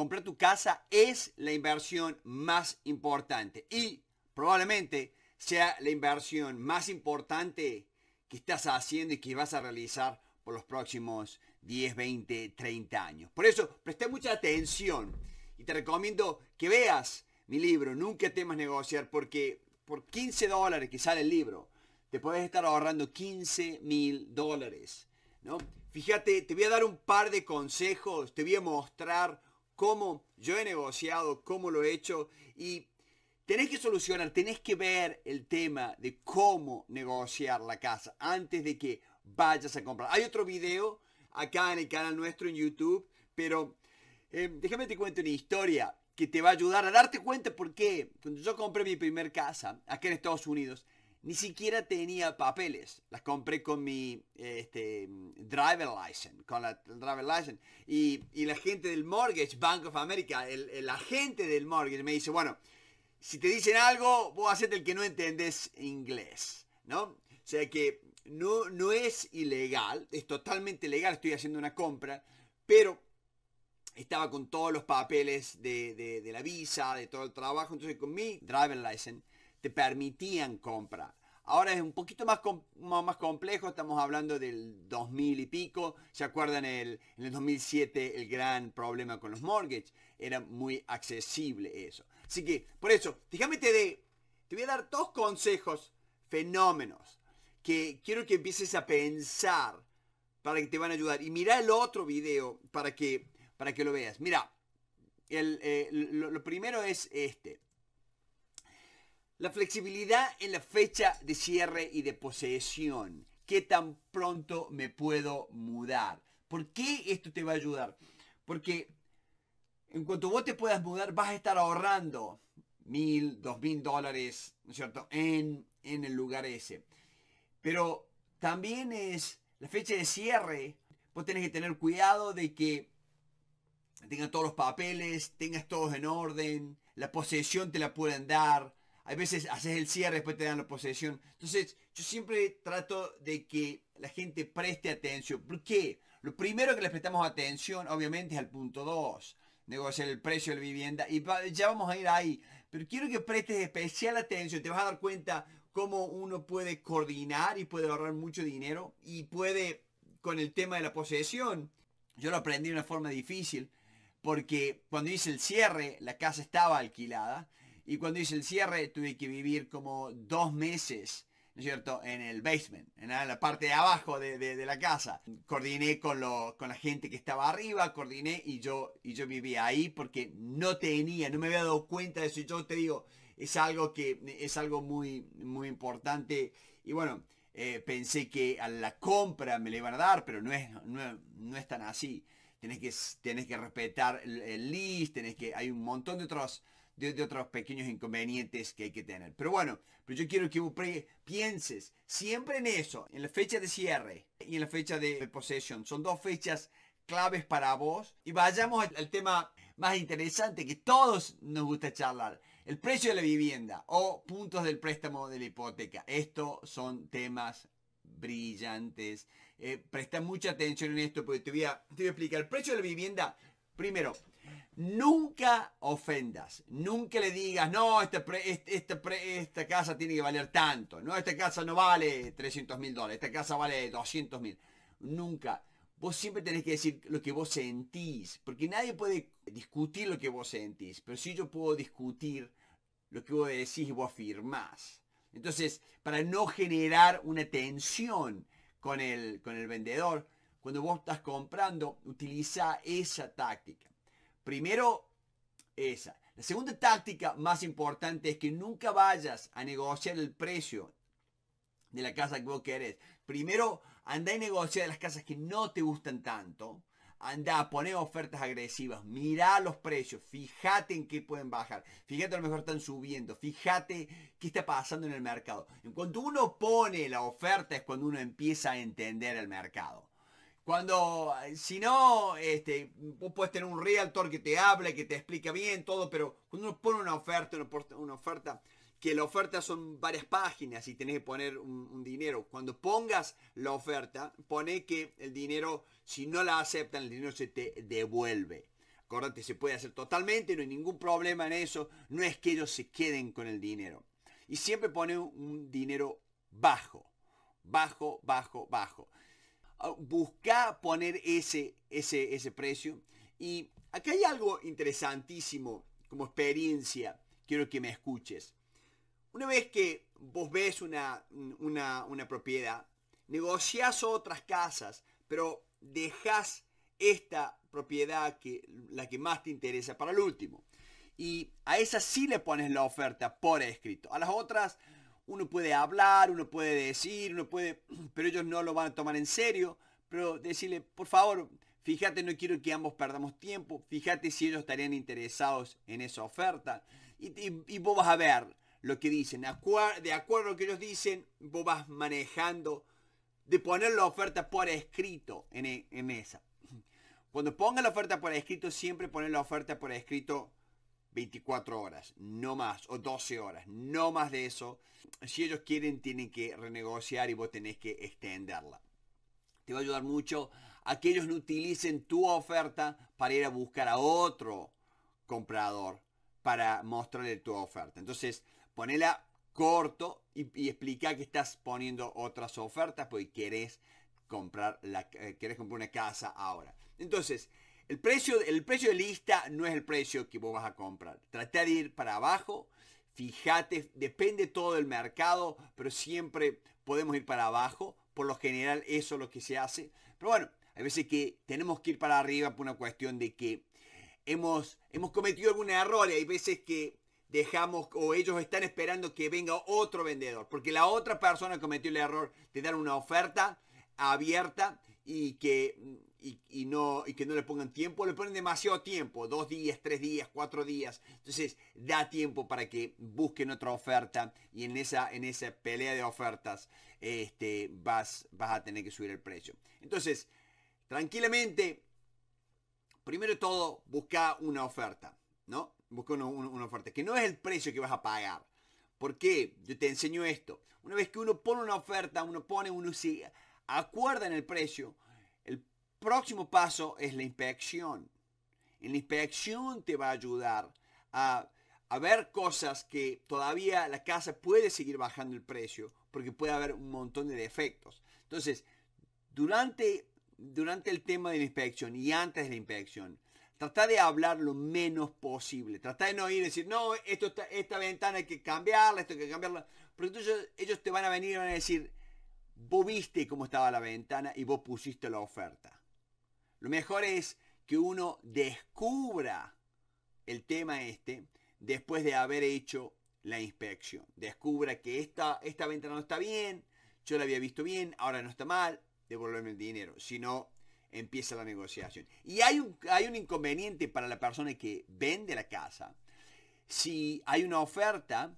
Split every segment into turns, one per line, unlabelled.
comprar tu casa es la inversión más importante y probablemente sea la inversión más importante que estás haciendo y que vas a realizar por los próximos 10, 20, 30 años. Por eso, presté mucha atención y te recomiendo que veas mi libro, Nunca temas negociar, porque por 15 dólares que sale el libro, te puedes estar ahorrando 15 mil dólares. ¿no? Fíjate, te voy a dar un par de consejos, te voy a mostrar cómo yo he negociado, cómo lo he hecho y tenés que solucionar, tenés que ver el tema de cómo negociar la casa antes de que vayas a comprar. Hay otro video acá en el canal nuestro en YouTube, pero eh, déjame te cuento una historia que te va a ayudar a darte cuenta por qué. Cuando yo compré mi primer casa aquí en Estados Unidos, ni siquiera tenía papeles. Las compré con mi este, driver license. Con la driver license. Y, la gente del Mortgage, Bank of America, el, el agente del Mortgage me dice, bueno, si te dicen algo, vos hacete el que no entendés inglés. ¿No? O sea que no, no es ilegal, es totalmente legal, estoy haciendo una compra, pero estaba con todos los papeles de, la visa, de todo el trabajo, entonces con mi driver license te permitían comprar. Ahora es un poquito más, más complejo, estamos hablando del 2000 y pico. ¿Se acuerdan en el 2007 el gran problema con los mortgages? Era muy accesible eso. Así que, por eso, déjame te de, te voy a dar dos consejos, fenómenos, que quiero que empieces a pensar para que te van a ayudar. Y mira el otro video para que, para que lo veas. Mira, el, eh, lo primero es este. La flexibilidad en la fecha de cierre y de posesión. ¿Qué tan pronto me puedo mudar? ¿Por qué esto te va a ayudar? Porque en cuanto vos te puedas mudar, vas a estar ahorrando mil, dos mil dólares, ¿no es cierto?, en, en el lugar ese. Pero también es la fecha de cierre. Vos tenés que tener cuidado de que tengas todos los papeles, tengas todos en orden, la posesión te la pueden dar, hay veces haces el cierre, después te dan la posesión. Entonces, yo siempre trato de que la gente preste atención. ¿Por qué? Lo primero que les prestamos atención, obviamente, es al punto 2. Negociar el precio de la vivienda. Y ya vamos a ir ahí. Pero quiero que prestes especial atención. Te vas a dar cuenta cómo uno puede coordinar y puede ahorrar mucho dinero. Y puede, con el tema de la posesión, yo lo aprendí de una forma difícil. Porque cuando hice el cierre, la casa estaba alquilada. Y cuando hice el cierre tuve que vivir como dos meses, ¿no es cierto?, en el basement, en la parte de abajo de, la casa. Coordiné con, con la gente que estaba arriba, coordiné y yo, y yo vivía ahí porque no tenía, no me había dado cuenta de eso. Y yo te digo, es algo que es algo muy, muy importante. Y bueno, eh, pensé que a la compra me le iban a dar, pero no es, no, es tan así. Tienes que, que respetar el, list, tenés que, hay un montón de otros de, otros pequeños inconvenientes que hay que tener. Pero bueno, pero yo quiero que pienses siempre en eso, en la fecha de cierre y en la fecha de posesión. Son dos fechas claves para vos. Y vayamos al tema más interesante que todos nos gusta charlar. El precio de la vivienda o puntos del préstamo de la hipoteca. Estos son temas brillantes. Eh, presta mucha atención en esto porque te voy, a, te voy a explicar. El precio de la vivienda, primero, Nunca ofendas, nunca le digas, no, este, este esta casa tiene que valer tanto, no, esta casa no vale 300 mil dólares, esta casa vale 200 mil. Nunca. Vos siempre tenés que decir lo que vos sentís, porque nadie puede discutir lo que vos sentís, pero sí yo puedo discutir lo que vos decís y vos afirmás. Entonces, para no generar una tensión con el, con el vendedor, cuando vos estás comprando, utiliza esa táctica. Primero, esa. La segunda táctica más importante es que nunca vayas a negociar el precio de la casa que vos querés. Primero, anda y negociar de las casas que no te gustan tanto. Anda, poner ofertas agresivas, mira los precios, fíjate en qué pueden bajar, fíjate a lo mejor están subiendo, fíjate qué está pasando en el mercado. En cuanto uno pone la oferta es cuando uno empieza a entender el mercado. Cuando, eh, si no, este, vos puedes tener un realtor que te habla, que te explica bien todo, pero cuando uno pone una oferta, una oferta, que la oferta son varias páginas y tenés que poner un dinero. Cuando pongas la oferta, pone que el dinero, si no la aceptan, el dinero se te devuelve. Acordate, se puede hacer totalmente, no hay ningún problema en eso. No es que ellos se queden con el dinero. Y siempre pone un dinero bajo, bajo, bajo, bajo. Ah, busca poner ese, ese, ese precio. Y acá hay algo interesantísimo como experiencia, quiero que me escuches. Una vez que vos ves una, una, una propiedad, negocias otras casas, pero dejas esta propiedad que la que más te interesa para el último. Y a esa sí le pones la oferta por escrito. A las otras uno puede hablar, uno puede decir, uno puede, pero ellos no lo van a tomar en serio. Pero decirle, por favor, fíjate, no quiero que ambos perdamos tiempo, fíjate si ellos estarían interesados en esa oferta. Y, vos vas a ver lo que dicen. De acuerdo a lo que ellos dicen, vos vas manejando de poner la oferta por escrito en, e, en esa. Cuando ponga la oferta por escrito, siempre poner la oferta por escrito 24 horas, no más, o 12 horas, no más de eso. Si ellos quieren, tienen que renegociar y vos tenés que extenderla. Te va a ayudar mucho a que ellos no utilicen tu oferta para ir a buscar a otro comprador para mostrarle tu oferta. Entonces, ponela corto y, y explica que estás poniendo otras ofertas porque querés comprar, la, eh, querés comprar una casa ahora. Entonces, el precio, el precio de lista no es el precio que vos vas a comprar. Trata de ir para abajo. Fíjate, depende todo del mercado, pero siempre podemos ir para abajo. Por lo general eso es lo que se hace. Pero bueno, hay veces que tenemos que ir para arriba por una cuestión de que hemos, hemos cometido algún error y hay veces que dejamos o ellos están esperando que venga otro vendedor, porque la otra persona cometió el error de dar una oferta abierta y que y, no, y que no le pongan tiempo, le ponen demasiado tiempo, dos días, tres días, cuatro días. Entonces da tiempo para que busquen otra oferta y en esa, en esa pelea de ofertas este, vas, vas a tener que subir el precio. Entonces, tranquilamente, primero de todo, busca una oferta, ¿no? Busca una, oferta, que no es el precio que vas a pagar. porque Yo te enseño esto. Una vez que uno pone una oferta, uno pone, uno se acuerda en el precio, próximo paso es la inspección. En la inspección te va a ayudar a, ver cosas que todavía la casa puede seguir bajando el precio porque puede haber un montón de defectos. Entonces, durante, durante el tema de la inspección y antes de la inspección, trata de hablar lo menos posible. Trata de no ir a decir, no, esto esta ventana hay que cambiarla, esto hay que cambiarla. Porque entonces ellos te van a venir a decir, vos viste cómo estaba la ventana y vos pusiste la oferta. Lo mejor es que uno descubra el tema este después de haber hecho la inspección. Descubra que esta, esta venta no está bien, yo la había visto bien, ahora no está mal, devolverme el dinero. Si no, empieza la negociación. Y hay un, hay un inconveniente para la persona que vende la casa. Si hay una oferta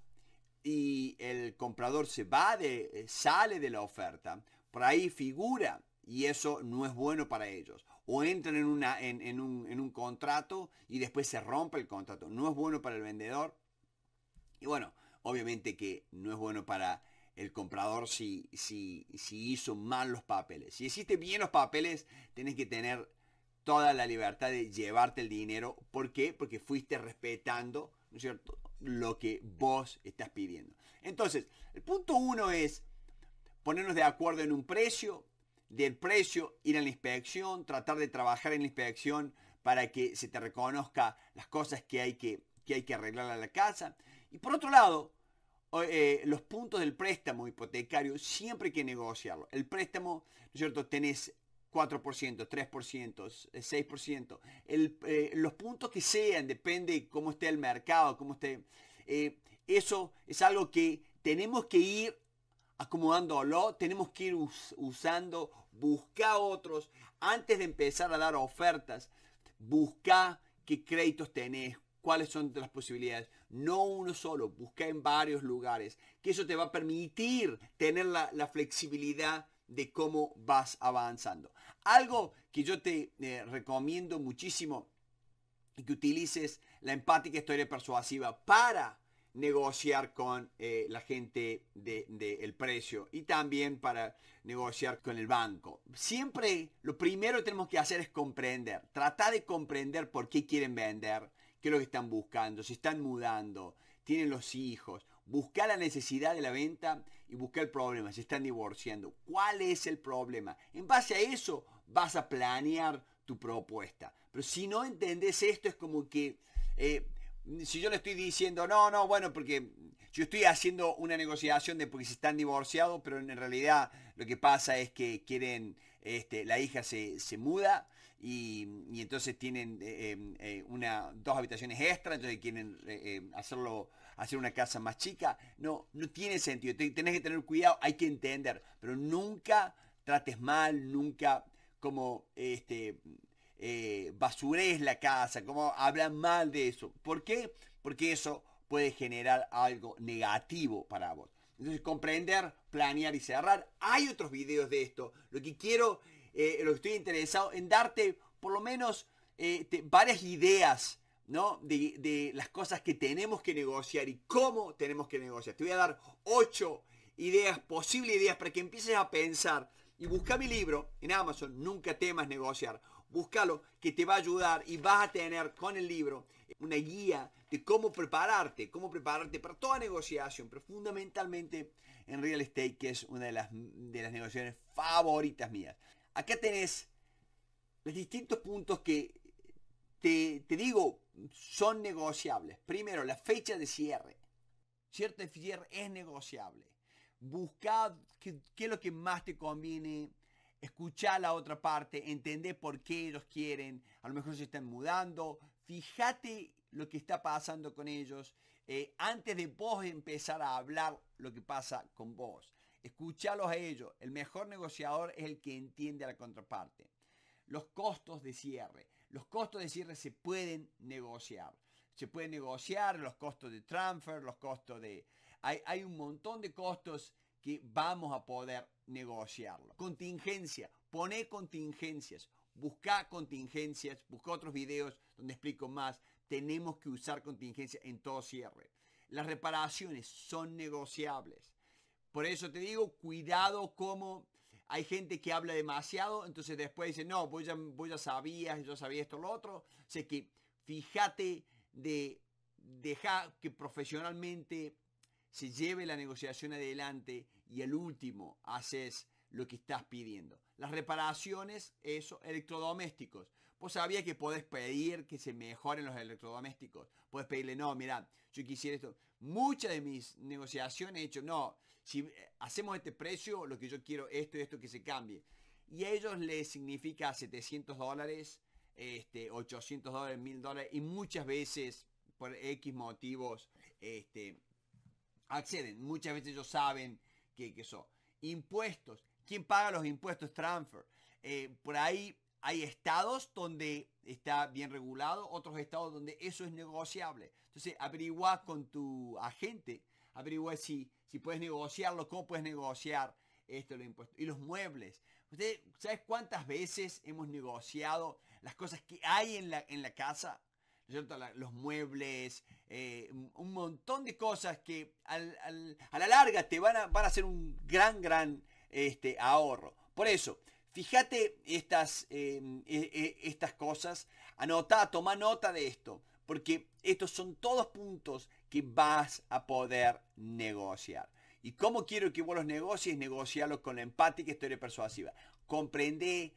y el comprador se va de, eh, sale de la oferta, por ahí figura y eso no es bueno para ellos. O entran en, una, en, un, contrato y después se rompe el contrato. No es bueno para el vendedor. Y bueno, obviamente que no es bueno para el comprador si, hizo mal los papeles. Si hiciste bien los papeles, tienes que tener toda la libertad de llevarte el dinero. ¿Por qué? Porque fuiste respetando, ¿no cierto?, lo que vos estás pidiendo. Entonces, el punto uno es ponernos de acuerdo en un precio, del precio, ir a la inspección, tratar de trabajar en la inspección para que se te reconozca las cosas que hay que, que, hay que arreglar a la casa. Y por otro lado, eh, los puntos del préstamo hipotecario siempre hay que negociarlo. El préstamo, ¿no es cierto? Tenés 4%, 3%, 6%. los puntos que sean, depende cómo esté el mercado, cómo esté. Eh, eso es algo que tenemos que ir acomodándolo, tenemos que ir usando, busca otros, antes de empezar a dar ofertas, busca qué créditos tenés, cuáles son las posibilidades. No uno solo, busca en varios lugares, que eso te va a permitir tener la, flexibilidad de cómo vas avanzando. Algo que yo te eh, recomiendo muchísimo, que utilices la empática historia persuasiva para negociar con eh, la gente del de, el precio y también para negociar con el banco. Siempre lo primero que tenemos que hacer es comprender. Tratar de comprender por qué quieren vender, qué es lo que están buscando, si están mudando, tienen los hijos. Buscar la necesidad de la venta y buscar el problema, Si están divorciando. ¿Cuál es el problema? En base a eso vas a planear tu propuesta. Pero si no entendés esto, es como que eh, si yo le estoy diciendo, no, no, bueno, porque yo estoy haciendo una negociación de porque se están divorciados, pero en realidad lo que pasa es que quieren, este, la hija se, muda y, entonces tienen eh, eh, eh, dos habitaciones extra, entonces quieren hacerlo, hacer una casa más chica. No, no tiene sentido, tenés que tener cuidado, hay que entender, pero nunca trates mal, nunca como este eh, la casa, cómo hablan mal de eso. ¿Por qué? Porque eso puede generar algo negativo para vos. Entonces, comprender, planear y cerrar. Hay otros videos de esto. Lo que quiero, eh, lo que estoy interesado en darte por lo menos eh, varias ideas ¿no? De, de, las cosas que tenemos que negociar y cómo tenemos que negociar. Te voy a dar ocho ideas, posibles ideas, para que empieces a pensar y busca mi libro en Amazon, Nunca temas negociar búscalo, que te va a ayudar y vas a tener con el libro una guía de cómo prepararte, cómo prepararte para toda negociación, pero fundamentalmente en real estate, que es una de las, de las negociaciones favoritas mías. Acá tenés los distintos puntos que te, digo son negociables. Primero, la fecha de cierre. Cierto cierre es negociable. Busca qué, qué es lo que más te conviene Escucha la otra parte, entender por qué ellos quieren, a lo mejor se están mudando, fíjate lo que está pasando con ellos eh, antes de vos empezar a hablar lo que pasa con vos. Escuchalos a ellos. El mejor negociador es el que entiende a la contraparte. Los costos de cierre. Los costos de cierre se pueden negociar. Se pueden negociar los costos de transfer, los costos de... hay un montón de costos que vamos a poder negociarlo. Contingencia, Pone contingencias, busca contingencias, busca otros videos donde explico más. Tenemos que usar contingencia en todo cierre. Las reparaciones son negociables. Por eso te digo, cuidado como hay gente que habla demasiado, entonces después dice, no, vos ya, sabías, yo sabía esto, lo otro. O sea que fíjate de dejar que profesionalmente se lleve la negociación adelante y el último haces lo que estás pidiendo. Las reparaciones, eso, electrodomésticos. Vos sabías que podés pedir que se mejoren los electrodomésticos. Podés pedirle, no, mira, yo quisiera esto. Muchas de mis negociaciones he hecho, no, si eh, hacemos este precio, lo que yo quiero, esto y esto que se cambie. Y a ellos les significa 700 dólares, este, 800 dólares, 1000 dólares. Y muchas veces, por X motivos, este, acceden. Muchas veces ellos saben que, que son. Impuestos. ¿Quién paga los impuestos? Transfer. Eh, por ahí hay estados donde está bien regulado, otros estados donde eso es negociable. Entonces, averigua con tu agente, averigua si, si puedes negociarlo, cómo puedes negociar esto, los impuestos. Y los muebles. usted saben cuántas veces hemos negociado las cosas que hay en la, en la casa? los muebles, eh, un montón de cosas que a la larga te van a, van a ser un gran, gran este, ahorro. Por eso, fíjate estas, em, e, e, estas cosas, anota, toma nota de esto, porque estos son todos puntos que vas a poder negociar. ¿Y cómo quiero que vos los negocies? Negociarlos con la empática historia persuasiva. Comprende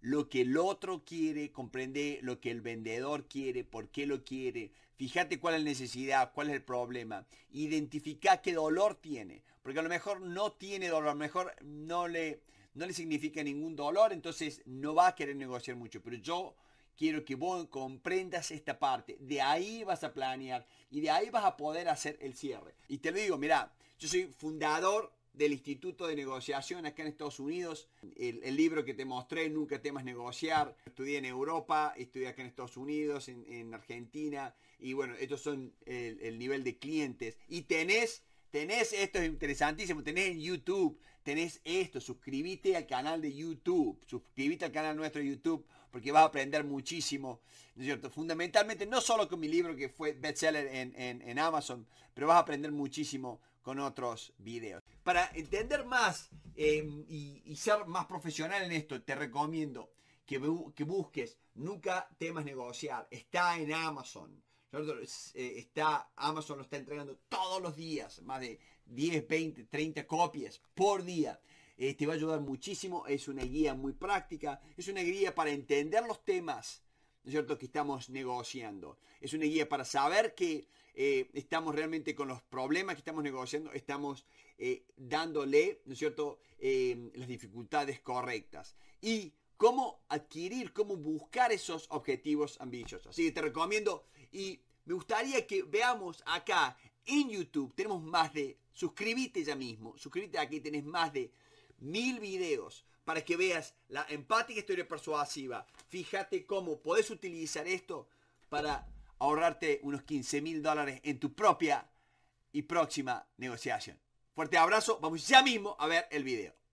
lo que el otro quiere, comprende lo que el vendedor quiere, por qué lo quiere. Fíjate cuál es la necesidad, cuál es el problema. Identifica qué dolor tiene, porque a lo mejor no tiene dolor, a lo mejor no le, no le significa ningún dolor, entonces no va a querer negociar mucho. Pero yo quiero que vos comprendas esta parte. De ahí vas a planear y de ahí vas a poder hacer el cierre. Y te lo digo, mira, yo soy fundador del Instituto de Negociación acá en Estados Unidos. El, libro que te mostré, Nunca temas negociar, estudié en Europa, estudié acá en Estados Unidos, en, Argentina, y bueno, estos son el, nivel de clientes. Y tenés, tenés, esto es interesantísimo, tenés en YouTube, tenés esto, suscríbete al canal de YouTube, suscríbete al canal nuestro de YouTube, porque vas a aprender muchísimo, es cierto? Fundamentalmente, no solo con mi libro que fue bestseller en, en, en Amazon, pero vas a aprender muchísimo con otros videos. Para entender más em, y, ser más profesional en esto, te recomiendo que, busques Nunca Temas Negociar. Está en Amazon. Eh, está, Amazon lo está entregando todos los días, más de 10, 20, 30 copias por día. Eh, te va a ayudar muchísimo, es una guía muy práctica, es una guía para entender los temas, es cierto?, que estamos negociando. Es una guía para saber que eh, estamos realmente con los problemas que estamos negociando, estamos eh, dándole, ¿no es cierto?, eh, las dificultades correctas. Y cómo adquirir, cómo buscar esos objetivos ambiciosos. Así que te recomiendo y me gustaría que veamos acá en YouTube, tenemos más de, suscríbete ya mismo, suscríbete aquí, tenés más de mil videos para que veas la empática historia persuasiva. Fíjate cómo podés utilizar esto para ahorrarte unos 15 mil dólares en tu propia y próxima negociación. Fuerte abrazo, vamos ya mismo a ver el video.